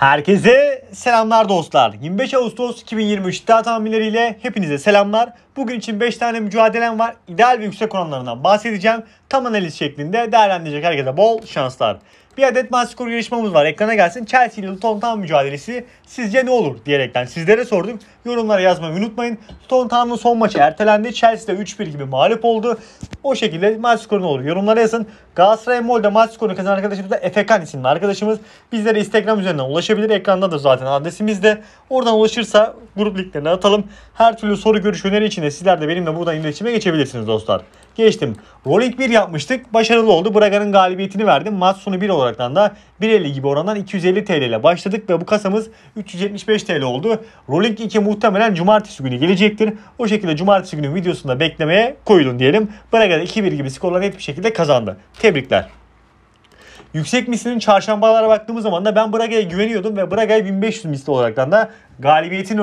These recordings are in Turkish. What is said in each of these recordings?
Herkese selamlar dostlar. 25 Ağustos 2023 iddia tahminleriyle hepinize selamlar. Bugün için 5 tane mücadelem var. İdeal ve yüksek oranlarından bahsedeceğim. Tam analiz şeklinde değerlendirecek herkese bol şanslar. Bir adet maç skoru yarışmamız var. Ekrana gelsin. Chelsea ile Luton tam mücadelesi sizce ne olur diyerekten sizlere sordum Yorumlara yazmayı unutmayın. Tottenham'ın son maçı ertelendi. Chelsea de 3-1 gibi mağlup oldu. O şekilde maç skoru ne olur? Yorumlara yazın. Galatasaray Mol'de maç skorunu kazanan arkadaşımız da Efekan isimli arkadaşımız. Bizlere Instagram üzerinden ulaşabilir. Ekrandadır zaten adresimizde. Oradan ulaşırsa grup linklerini atalım. Her türlü soru görüş öneri için de sizler de benimle buradan iletişime geçebilirsiniz dostlar. Geçtim. Rolling 1 yapmıştık. Başarılı oldu. Braga'nın galibiyetini verdim. Maç sonu 1 olaraktan da 1.50 gibi orandan 250 TL ile başladık ve bu kasamız 375 TL oldu. Rolling 2 muhtemelen cumartesi günü gelecektir. O şekilde cumartesi günü videosunda beklemeye koyulun diyelim. Braga da 2-1 gibi skorlar net bir şekilde kazandı. Tebrikler. Yüksek mislinin çarşambalara baktığımız zaman da ben Braga'ya güveniyordum ve Braga'ya 1500 misli olarak da galibiyetini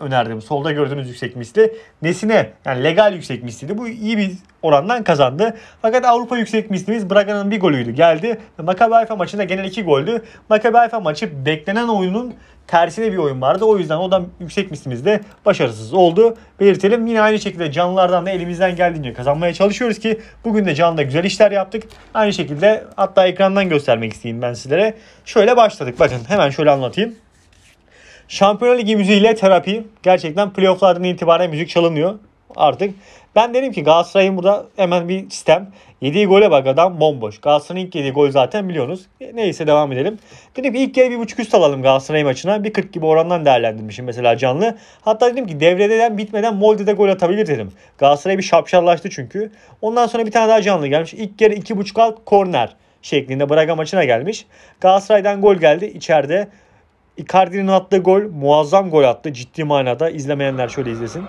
önerdim. Solda gördüğünüz yüksek misli. Nesine yani legal yüksek misliydi. Bu iyi bir orandan kazandı. Fakat Avrupa yüksek mislimiz Braga'nın bir golüydü. Geldi Maccabi Haifa maçında genel iki goldü. Maccabi Haifa maçı beklenen oyunun tersine bir oyun vardı. O yüzden o da yüksek mislimiz de başarısız oldu. Belirtelim yine aynı şekilde canlılardan da elimizden geldiğince kazanmaya çalışıyoruz ki bugün de canlıda güzel işler yaptık. Aynı şekilde hatta ekrandan göstermek isteyeyim ben sizlere. Şöyle başladık. Bakın hemen şöyle anlatayım. Şampiyonlar Ligi müziğiyle terapi. Gerçekten playofflardan itibaren müzik çalınıyor artık. Ben dedim ki Galatasaray'ın burada hemen bir sistem. Yediği gole bak adam bomboş. Galatasaray'ın ilk yediği gol zaten biliyorsunuz. Neyse devam edelim. Dedim ki ilk yarı bir buçuk üst alalım Galatasaray maçına. Bir 40 gibi orandan değerlendirmişim mesela canlı. Hatta dedim ki devrededen bitmeden Molde'de gol atabilir dedim. Galatasaray bir şapşallaştı çünkü. Ondan sonra bir tane daha canlı gelmiş. İlk yarı iki buçuk alt korner şeklinde Braga maçına gelmiş. Galatasaray'dan gol geldi içeride. Icardi'nin attığı gol muazzam gol attı ciddi manada. İzlemeyenler şöyle izlesin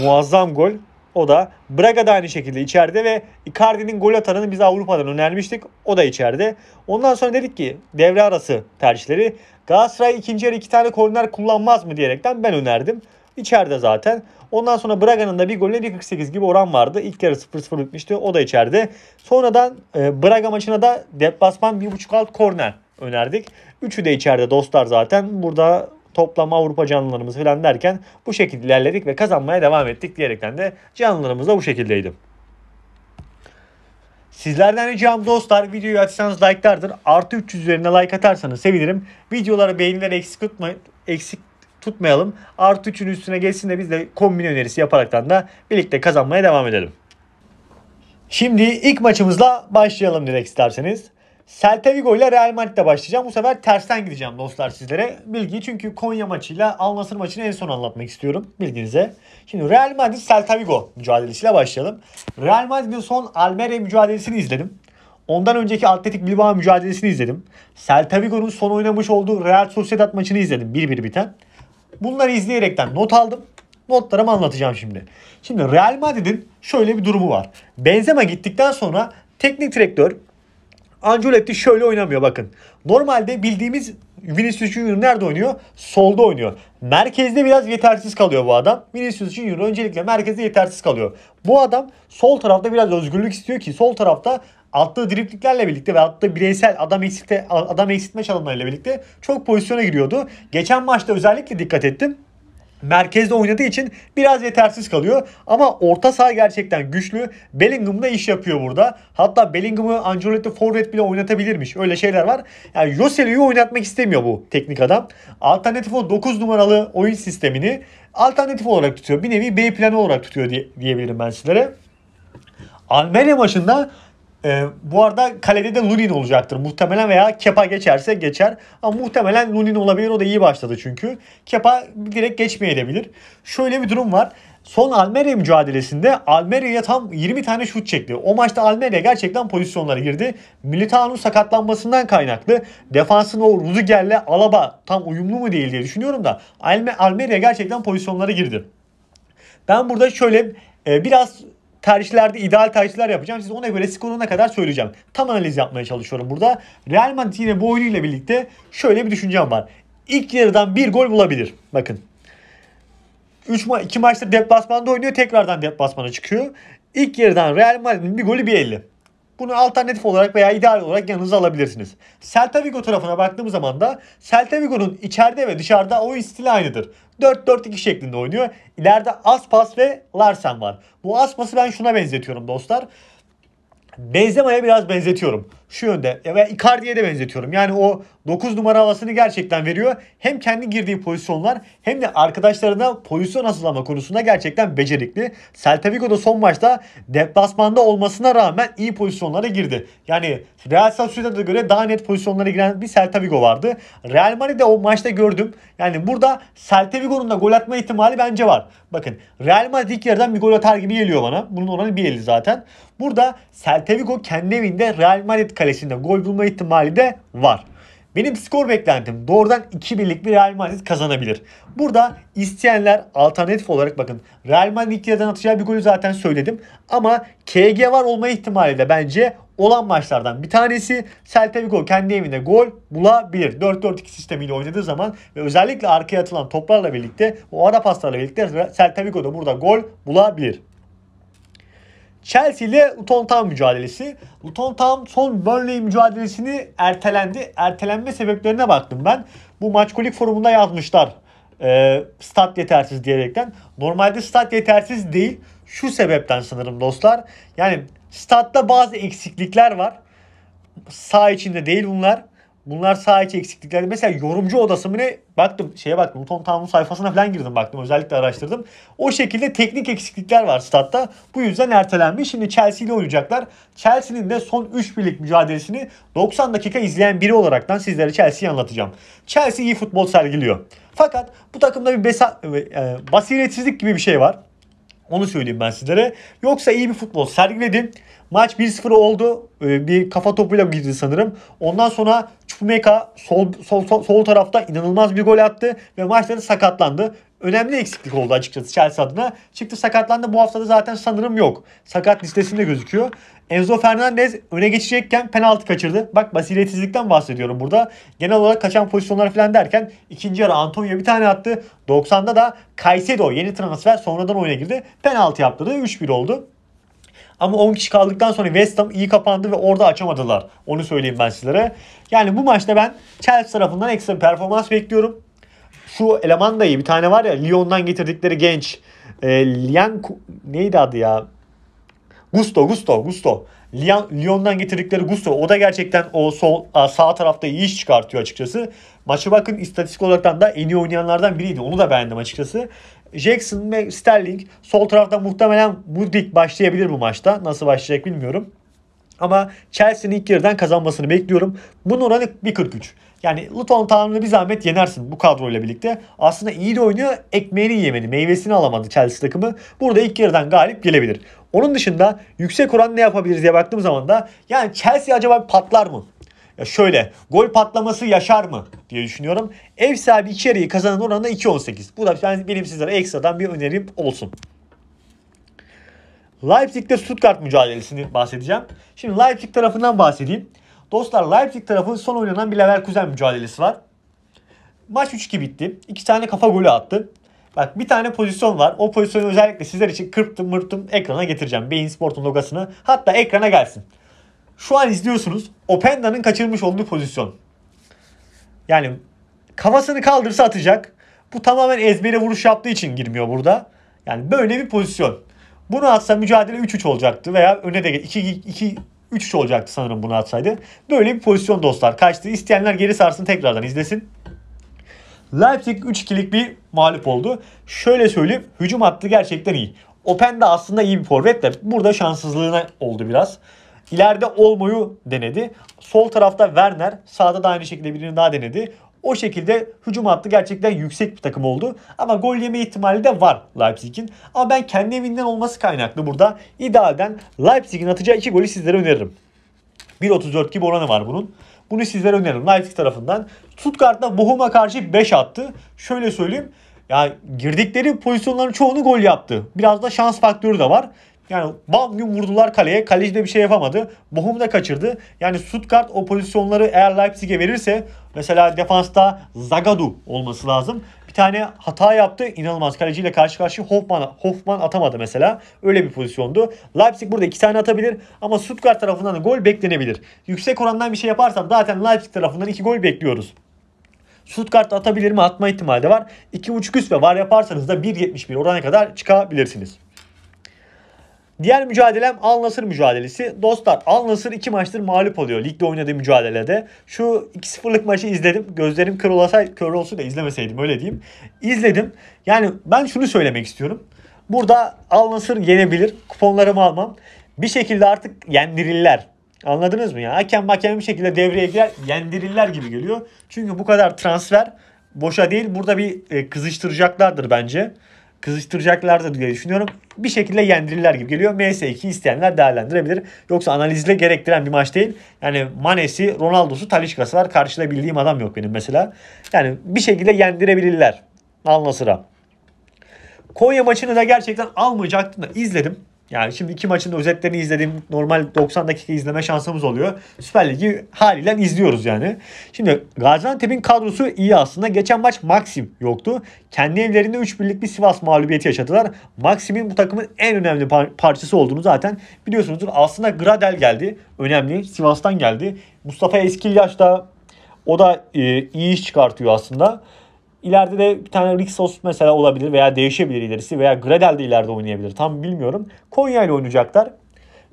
muazzam gol. O da Braga da aynı şekilde içeride ve Icardi'nin gol atanını biz Avrupa'dan önermiştik. O da içeride. Ondan sonra dedik ki devre arası tercihleri Galatasaray ikinci yarı iki tane korner kullanmaz mı diyerekten ben önerdim. İçeride zaten. Ondan sonra Braga'nın da bir golüne 1.48 gibi oran vardı. İlk yarı 0-0 bitmişti. O da içeride. Sonradan e, Braga maçına da deplasman 1.5 alt korner önerdik. Üçü de içeride dostlar zaten. Burada toplam Avrupa canlılarımız falan derken bu şekilde ilerledik ve kazanmaya devam ettik diyerekten de canlılarımız da bu şekildeydi. Sizlerden ricam dostlar videoyu açsanız like'lardır. Artı 300 üzerine like atarsanız sevinirim. Videoları beğenileri eksik, tutma, eksik tutmayalım. Artı 3'ün üstüne geçsin de biz de kombin önerisi yaparaktan da birlikte kazanmaya devam edelim. Şimdi ilk maçımızla başlayalım direkt isterseniz. Celta Vigo ile Real Madrid'de başlayacağım. Bu sefer tersten gideceğim dostlar sizlere. bilgi çünkü Konya maçıyla Alnasır Nasır maçını en son anlatmak istiyorum bilginize. Şimdi Real Madrid Celta Vigo mücadelesiyle başlayalım. Real Madrid'in son Almere mücadelesini izledim. Ondan önceki Atletik Bilbao mücadelesini izledim. Celta Vigo'nun son oynamış olduğu Real Sociedad maçını izledim 1-1 biten. Bunları izleyerekten not aldım. Notlarımı anlatacağım şimdi. Şimdi Real Madrid'in şöyle bir durumu var. Benzema gittikten sonra teknik direktör Ancelotti şöyle oynamıyor bakın. Normalde bildiğimiz Vinicius Junior nerede oynuyor? Solda oynuyor. Merkezde biraz yetersiz kalıyor bu adam. Vinicius Junior öncelikle merkezde yetersiz kalıyor. Bu adam sol tarafta biraz özgürlük istiyor ki sol tarafta attığı dripliklerle birlikte ve attığı bireysel adam eksikte adam eksiltme çalımlarıyla birlikte çok pozisyona giriyordu. Geçen maçta özellikle dikkat ettim merkezde oynadığı için biraz yetersiz kalıyor. Ama orta saha gerçekten güçlü. Bellingham da iş yapıyor burada. Hatta Bellingham'ı Ancelotti forvet bile oynatabilirmiş. Öyle şeyler var. Yani Joseli'yi oynatmak istemiyor bu teknik adam. Alternatif o 9 numaralı oyun sistemini alternatif olarak tutuyor. Bir nevi B planı olarak tutuyor diye, diyebilirim ben sizlere. Almanya maçında e, bu arada kalede de Lunin olacaktır. Muhtemelen veya Kepa geçerse geçer. Ama muhtemelen Lunin olabilir. O da iyi başladı çünkü. Kepa direkt geçmeyebilir. Şöyle bir durum var. Son Almeria mücadelesinde Almeria'ya tam 20 tane şut çekti. O maçta Almeria gerçekten pozisyonlara girdi. Militao'nun sakatlanmasından kaynaklı defansın o Rudiger'le Alaba tam uyumlu mu değil diye düşünüyorum da Alme Almeria gerçekten pozisyonlara girdi. Ben burada şöyle e, biraz tercihlerde ideal tercihler yapacağım. Size ona göre skoruna kadar söyleyeceğim. Tam analiz yapmaya çalışıyorum burada. Real Madrid yine bu oyunuyla birlikte şöyle bir düşüncem var. İlk yarıdan bir gol bulabilir. Bakın. 3 ma 2 maçta deplasmanda oynuyor. Tekrardan deplasmana çıkıyor. İlk yarıdan Real Madrid'in bir golü bir 50. Bunu alternatif olarak veya ideal olarak yanınıza alabilirsiniz. Celta Vigo tarafına baktığımız zaman da Celta Vigo'nun içeride ve dışarıda oyun stili aynıdır. 4-4-2 şeklinde oynuyor. İleride Aspas ve Larsen var. Bu Aspas'ı ben şuna benzetiyorum dostlar. Benzema'ya biraz benzetiyorum şu yönde. Ya ben Icardi'ye de benzetiyorum. Yani o 9 numara havasını gerçekten veriyor. Hem kendi girdiği pozisyonlar hem de arkadaşlarına pozisyon hazırlama konusunda gerçekten becerikli. Celta Vigo da son maçta deplasmanda olmasına rağmen iyi pozisyonlara girdi. Yani Real Sociedad'a göre daha net pozisyonlara giren bir Celta Vigo vardı. Real Madrid'de o maçta gördüm. Yani burada Celta Vigo'nun da gol atma ihtimali bence var. Bakın Real Madrid ilk yarıdan bir gol atar gibi geliyor bana. Bunun oranı bir eli zaten. Burada Celta Vigo kendi evinde Real Madrid kalesinde gol bulma ihtimali de var. Benim skor beklentim doğrudan 2-1'lik bir Real Madrid kazanabilir. Burada isteyenler alternatif olarak bakın Real Madrid ilk yarıdan atacağı bir golü zaten söyledim. Ama KG var olma ihtimali de bence olan maçlardan bir tanesi Celta Vigo kendi evinde gol bulabilir. 4-4-2 sistemiyle oynadığı zaman ve özellikle arkaya atılan toplarla birlikte o ara paslarla birlikte Celta Vigo da burada gol bulabilir. Chelsea ile Luton Town mücadelesi. Luton Town son Burnley mücadelesini ertelendi. Ertelenme sebeplerine baktım ben. Bu maç kolik forumunda yazmışlar. E, stat yetersiz diyerekten. Normalde stat yetersiz değil. Şu sebepten sanırım dostlar. Yani statta bazı eksiklikler var. Sağ içinde değil bunlar. Bunlar sadece eksiklikler. Mesela yorumcu odası mı ne? Baktım şeye baktım. Tom Tanrı'nın sayfasına falan girdim baktım. Özellikle araştırdım. O şekilde teknik eksiklikler var statta. Bu yüzden ertelenmiş. Şimdi Chelsea ile oynayacaklar. Chelsea'nin de son 3 birlik mücadelesini 90 dakika izleyen biri olaraktan sizlere Chelsea'yi anlatacağım. Chelsea iyi futbol sergiliyor. Fakat bu takımda bir besa, e, e, basiretsizlik gibi bir şey var. Onu söyleyeyim ben sizlere. Yoksa iyi bir futbol sergiledi. Maç 1-0 oldu. E, bir kafa topuyla girdi sanırım. Ondan sonra Şumeka sol, sol, sol, sol tarafta inanılmaz bir gol attı ve maçları sakatlandı. Önemli eksiklik oldu açıkçası Chelsea adına. Çıktı sakatlandı bu haftada zaten sanırım yok. Sakat listesinde gözüküyor. Enzo Fernandez öne geçecekken penaltı kaçırdı. Bak basiretsizlikten bahsediyorum burada. Genel olarak kaçan pozisyonlar falan derken ikinci yarı Antonio bir tane attı. 90'da da Caicedo yeni transfer sonradan oyuna girdi. Penaltı yaptı da 3-1 oldu. Ama 10 kişi kaldıktan sonra West Ham iyi kapandı ve orada açamadılar. Onu söyleyeyim ben sizlere. Yani bu maçta ben Chelsea tarafından ekstra bir performans bekliyorum. Şu eleman da iyi. Bir tane var ya Lyon'dan getirdikleri genç. E, Lian neydi adı ya? Gusto, Gusto, Gusto. Lyon, Lyon'dan getirdikleri Gusto. O da gerçekten o sol sağ tarafta iyi iş çıkartıyor açıkçası. Maçı bakın istatistik olarak da en iyi oynayanlardan biriydi. Onu da beğendim açıkçası. Jackson ve Sterling sol tarafta muhtemelen Mudrik başlayabilir bu maçta. Nasıl başlayacak bilmiyorum. Ama Chelsea'nin ilk yarıdan kazanmasını bekliyorum. Bunun oranı 1.43. Yani Luton tahminini bir zahmet yenersin bu kadroyla birlikte. Aslında iyi de oynuyor. Ekmeğini yemeni Meyvesini alamadı Chelsea takımı. Burada ilk yarıdan galip gelebilir. Onun dışında yüksek oran ne yapabiliriz diye baktığım zaman da yani Chelsea acaba patlar mı? Ya şöyle gol patlaması yaşar mı diye düşünüyorum. Ev sahibi içeriği kazanan oranı 2.18. Bu da benim sizlere ekstradan bir önerim olsun. Leipzig'te Stuttgart mücadelesini bahsedeceğim. Şimdi Leipzig tarafından bahsedeyim. Dostlar Leipzig tarafı son oynanan bir Leverkusen mücadelesi var. Maç 3-2 bitti. İki tane kafa golü attı. Bak bir tane pozisyon var. O pozisyonu özellikle sizler için kırptım mırptım ekrana getireceğim. Beyin Sport'un logosunu. Hatta ekrana gelsin. Şu an izliyorsunuz. Openda'nın kaçırmış olduğu pozisyon. Yani kafasını kaldırsa atacak. Bu tamamen ezbere vuruş yaptığı için girmiyor burada. Yani böyle bir pozisyon. Bunu atsa mücadele 3-3 olacaktı veya öne de 2-2 3-3 olacaktı sanırım bunu atsaydı. Böyle bir pozisyon dostlar. Kaçtı. İsteyenler geri sarsın tekrardan izlesin. Leipzig 3-2'lik bir mağlup oldu. Şöyle söyleyeyim hücum hattı gerçekten iyi. Open de aslında iyi bir forvet de burada şanssızlığına oldu biraz. İleride Olmo'yu denedi. Sol tarafta Werner, sağda da aynı şekilde birini daha denedi. O şekilde hücum hattı gerçekten yüksek bir takım oldu. Ama gol yeme ihtimali de var Leipzig'in. Ama ben kendi evinden olması kaynaklı burada. İdealden Leipzig'in atacağı iki golü sizlere öneririm. 1.34 gibi oranı var bunun. Bunu sizlere öneririm Leipzig tarafından. Stuttgart'ta Bochum'a karşı 5 attı. Şöyle söyleyeyim. Ya girdikleri pozisyonların çoğunu gol yaptı. Biraz da şans faktörü de var. Yani bam gün vurdular kaleye. Kaleci de bir şey yapamadı. Bohum da kaçırdı. Yani Stuttgart o pozisyonları eğer Leipzig'e verirse mesela defansta Zagadu olması lazım. Bir tane hata yaptı. inanılmaz kaleciyle karşı karşıya Hoffman, Hoffman atamadı mesela. Öyle bir pozisyondu. Leipzig burada iki tane atabilir ama Stuttgart tarafından da gol beklenebilir. Yüksek orandan bir şey yaparsam zaten Leipzig tarafından iki gol bekliyoruz. Stuttgart atabilir mi atma ihtimali de var. 2.5 üst ve var yaparsanız da 1.71 orana kadar çıkabilirsiniz. Diğer mücadelem Al Nasır mücadelesi. Dostlar Al Nasır 2 maçtır mağlup oluyor ligde oynadığı mücadelede. Şu 2-0'lık maçı izledim. Gözlerim kör, olasay, kör olsa da izlemeseydim öyle diyeyim. İzledim. Yani ben şunu söylemek istiyorum. Burada Al Nasır yenebilir. Kuponlarımı almam. Bir şekilde artık yendirirler. Anladınız mı ya? Hakem hakem bir şekilde devreye girer, yendirirler gibi geliyor. Çünkü bu kadar transfer boşa değil. Burada bir e, kızıştıracaklardır bence kızıştıracaklardır diye düşünüyorum. Bir şekilde yendirirler gibi geliyor. MS2 isteyenler değerlendirebilir. Yoksa analizle gerektiren bir maç değil. Yani Manes'i, Ronaldo'su, Talişka'sı var. Karşıda bildiğim adam yok benim mesela. Yani bir şekilde yendirebilirler. Al Nasır'a. Konya maçını da gerçekten almayacaktım da izledim. Yani şimdi iki maçın özetlerini izlediğim normal 90 dakika izleme şansımız oluyor. Süper Ligi haliyle izliyoruz yani. Şimdi Gaziantep'in kadrosu iyi aslında. Geçen maç Maxim yoktu. Kendi evlerinde 3 birlik bir Sivas mağlubiyeti yaşadılar. Maxim'in bu takımın en önemli par- parçası olduğunu zaten biliyorsunuzdur. Aslında Gradel geldi. Önemli. Sivas'tan geldi. Mustafa Eskilyaş da o da e, iyi iş çıkartıyor aslında. İleride de bir tane Rixos mesela olabilir veya değişebilir ilerisi veya Gradel de ileride oynayabilir. Tam bilmiyorum. Konya ile oynayacaklar.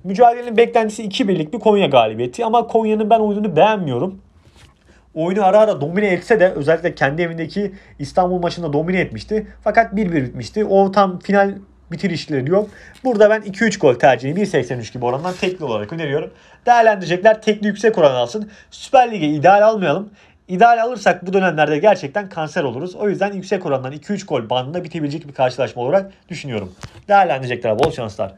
Mücadelenin beklentisi 2 birlik bir Konya galibiyeti ama Konya'nın ben oyununu beğenmiyorum. Oyunu ara ara domine etse de özellikle kendi evindeki İstanbul maçında domine etmişti. Fakat 1-1 bitmişti. O tam final bitirişleri yok. Burada ben 2-3 gol tercihini 1.83 gibi orandan tekli olarak öneriyorum. Değerlendirecekler tekli yüksek oran alsın. Süper Lig'e ideal almayalım. İdeal alırsak bu dönemlerde gerçekten kanser oluruz. O yüzden yüksek orandan 2-3 gol bandında bitebilecek bir karşılaşma olarak düşünüyorum. Değerlendirecekler bol şanslar.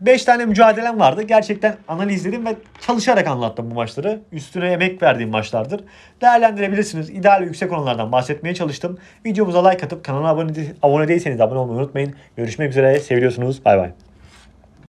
5 tane mücadelem vardı. Gerçekten analizledim ve çalışarak anlattım bu maçları. Üstüne emek verdiğim maçlardır. Değerlendirebilirsiniz. İdeal yüksek oranlardan bahsetmeye çalıştım. Videomuza like atıp kanala abone, abone değilseniz abone olmayı unutmayın. Görüşmek üzere. Seviyorsunuz. Bay bay.